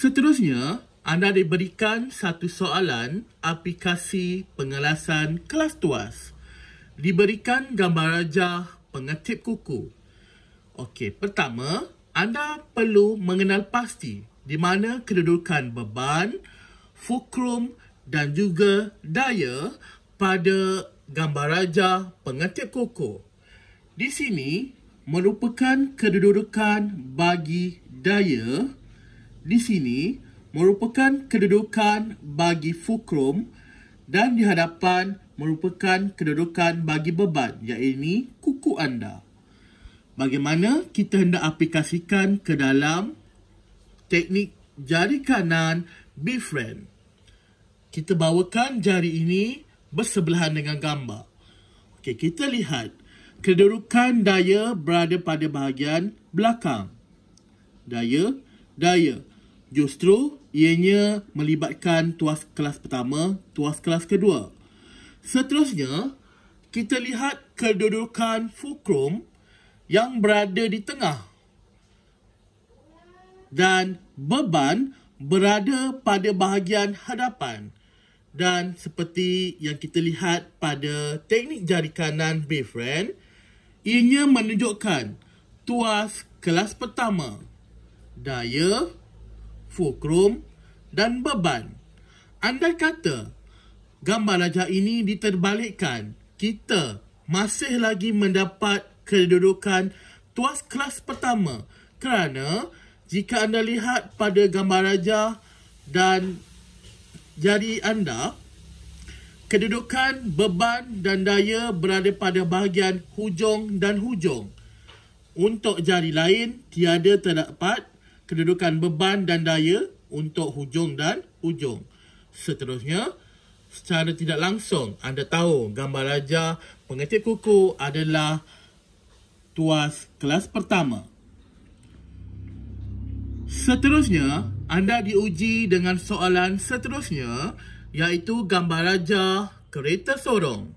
Seterusnya, anda diberikan satu soalan aplikasi pengelasan kelas tuas. Diberikan gambar rajah pengetip kuku. Okey, pertama, anda perlu mengenal pasti di mana kedudukan beban, fulcrum dan juga daya pada gambar rajah pengetip kuku. Di sini merupakan kedudukan bagi daya di sini merupakan kedudukan bagi fulcrum dan di hadapan merupakan kedudukan bagi beban iaitu kuku anda. Bagaimana kita hendak aplikasikan ke dalam teknik jari kanan befriend. Kita bawakan jari ini bersebelahan dengan gambar. Okay, kita lihat kedudukan daya berada pada bahagian belakang. Daya, daya. Justru ianya melibatkan tuas kelas pertama, tuas kelas kedua. Seterusnya, kita lihat kedudukan fulcrum yang berada di tengah. Dan beban berada pada bahagian hadapan. Dan seperti yang kita lihat pada teknik jari kanan b ianya menunjukkan tuas kelas pertama. Daya fulcrum dan beban. Andai kata gambar rajah ini diterbalikkan, kita masih lagi mendapat kedudukan tuas kelas pertama kerana jika anda lihat pada gambar rajah dan jari anda, kedudukan beban dan daya berada pada bahagian hujung dan hujung. Untuk jari lain, tiada terdapat kedudukan beban dan daya untuk hujung dan ujung. Seterusnya, secara tidak langsung anda tahu gambar raja pengecik kuku adalah tuas kelas pertama. Seterusnya, anda diuji dengan soalan seterusnya iaitu gambar raja kereta sorong.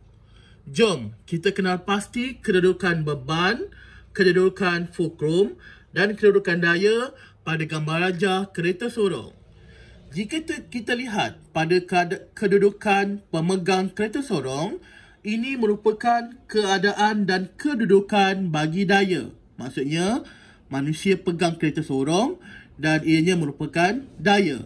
Jom kita kenal pasti kedudukan beban, kedudukan fulcrum dan kedudukan daya pada gambar raja kereta sorong. Jika kita lihat pada kedudukan pemegang kereta sorong, ini merupakan keadaan dan kedudukan bagi daya. Maksudnya, manusia pegang kereta sorong dan ianya merupakan daya.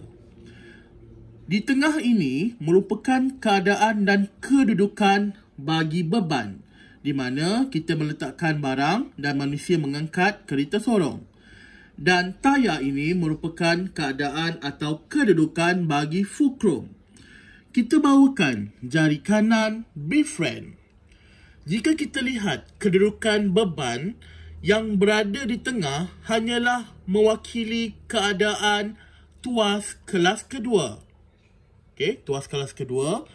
Di tengah ini merupakan keadaan dan kedudukan bagi beban di mana kita meletakkan barang dan manusia mengangkat kereta sorong dan taya ini merupakan keadaan atau kedudukan bagi fulcrum. Kita bawakan jari kanan B friend. Jika kita lihat kedudukan beban yang berada di tengah hanyalah mewakili keadaan tuas kelas kedua. Okey, tuas kelas kedua,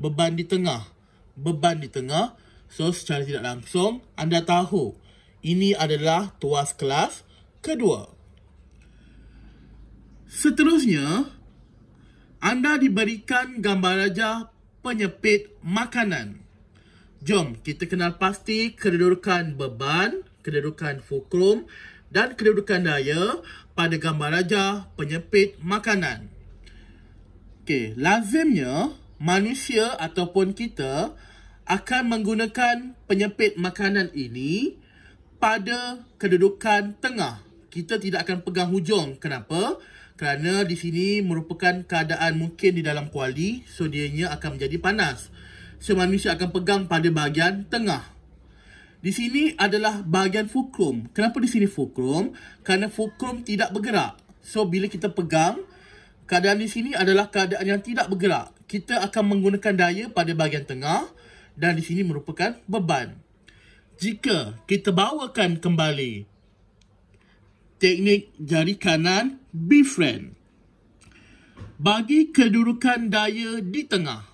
beban di tengah. Beban di tengah, so secara tidak langsung anda tahu ini adalah tuas kelas kedua. Seterusnya, anda diberikan gambar raja penyepit makanan. Jom kita kenal pasti kedudukan beban, kedudukan fulcrum dan kedudukan daya pada gambar raja penyepit makanan. Okey, lazimnya manusia ataupun kita akan menggunakan penyepit makanan ini pada kedudukan tengah kita tidak akan pegang hujung. Kenapa? Kerana di sini merupakan keadaan mungkin di dalam kuali. So, dianya akan menjadi panas. So, manusia akan pegang pada bahagian tengah. Di sini adalah bahagian fulcrum. Kenapa di sini fulcrum? Kerana fulcrum tidak bergerak. So, bila kita pegang, keadaan di sini adalah keadaan yang tidak bergerak. Kita akan menggunakan daya pada bahagian tengah dan di sini merupakan beban. Jika kita bawakan kembali teknik jari kanan B friend Bagi kedudukan daya di tengah.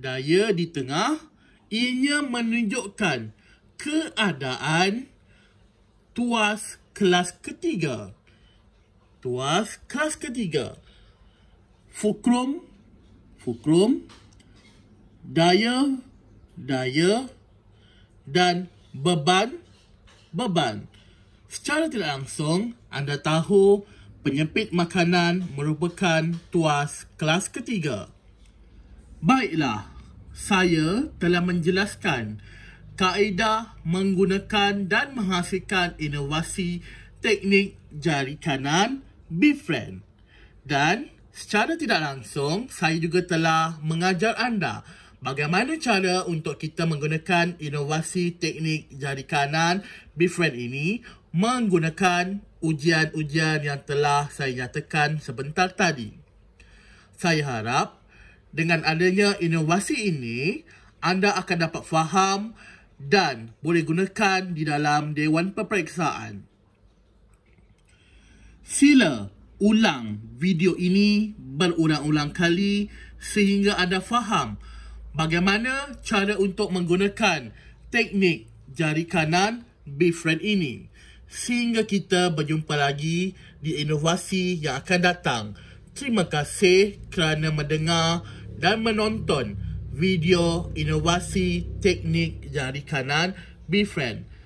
Daya di tengah ianya menunjukkan keadaan tuas kelas ketiga. Tuas kelas ketiga. Fukrum, fukrum, daya, daya dan beban, beban. Secara tidak langsung, anda tahu penyempit makanan merupakan tuas kelas ketiga. Baiklah, saya telah menjelaskan kaedah menggunakan dan menghasilkan inovasi teknik jari kanan befriend. Dan secara tidak langsung, saya juga telah mengajar anda bagaimana cara untuk kita menggunakan inovasi teknik jari kanan BeFriend ini menggunakan ujian-ujian yang telah saya nyatakan sebentar tadi. Saya harap dengan adanya inovasi ini, anda akan dapat faham dan boleh gunakan di dalam Dewan Perperiksaan. Sila ulang video ini berulang-ulang kali sehingga anda faham bagaimana cara untuk menggunakan teknik jari kanan befriend ini sehingga kita berjumpa lagi di inovasi yang akan datang. Terima kasih kerana mendengar dan menonton video inovasi teknik jari kanan befriend.